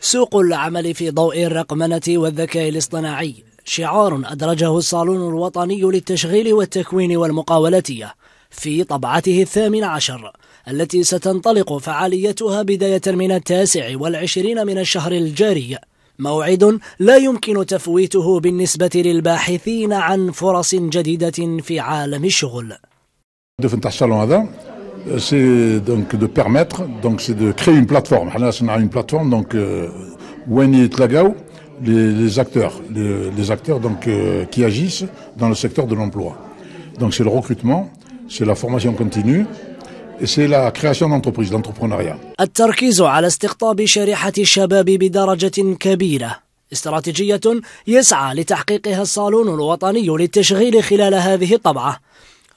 سوق العمل في ضوء الرقمنة والذكاء الاصطناعي شعار أدرجه الصالون الوطني للتشغيل والتكوين والمقاولتية في طبعته الثامن عشر التي ستنطلق فعاليتها بداية من التاسع والعشرين من الشهر الجاري موعد لا يمكن تفويته بالنسبة للباحثين عن فرص جديدة في عالم الشغل في التحصيل هذا Euh, c'est donc de permettre, donc c'est de créer une plateforme. on a une plateforme donc euh, Wani les, acteurs, les, acteurs donc euh, qui agissent dans le secteur de l'emploi. Donc c'est le recrutement, c'est la formation continue, et c'est la création d'entreprises, d'entrepreneuriat. التركيز على استقطاب الشباب يسعى لتحقيقها الصالون الوطني للتشغيل خلال هذه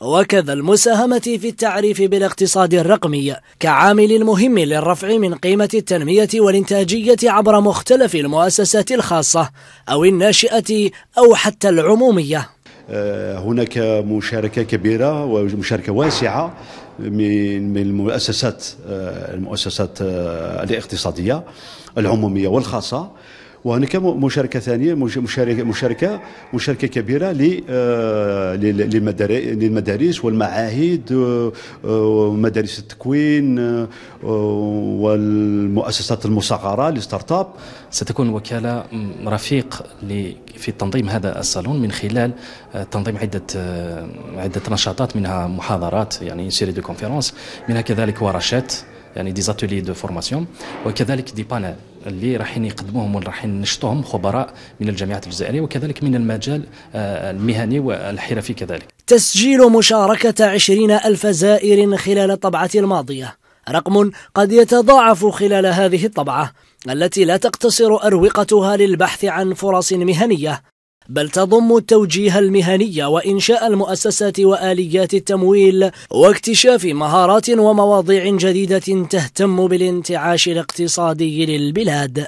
وكذا المساهمة في التعريف بالاقتصاد الرقمي كعامل مهم للرفع من قيمة التنمية والإنتاجية عبر مختلف المؤسسات الخاصة أو الناشئة أو حتى العمومية آه، هناك مشاركة كبيرة ومشاركة واسعة من المؤسسات آه، المؤسسات آه، الاقتصادية العمومية والخاصة وهناك مشاركه ثانيه مشاركه مشاركه مشاركه كبيره آه، للمدارس والمعاهد آه، ومدارس التكوين آه، والمؤسسات المصغره للستارت اب ستكون وكاله رفيق في تنظيم هذا الصالون من خلال تنظيم عده عده نشاطات منها محاضرات يعني سيري دو كونفيرونس منها كذلك ورشات يعني دي زاتولي دو فورماسيون وكذلك دي بانل اللي رايحين يقدموهم ورايحين نشطوهم خبراء من الجامعات الجزائريه وكذلك من المجال آه، المهني والحرفي كذلك تسجيل مشاركة عشرين ألف زائر خلال الطبعة الماضية رقم قد يتضاعف خلال هذه الطبعة التي لا تقتصر أروقتها للبحث عن فرص مهنية بل تضم التوجيه المهني وإنشاء المؤسسات وآليات التمويل واكتشاف مهارات ومواضيع جديدة تهتم بالانتعاش الاقتصادي للبلاد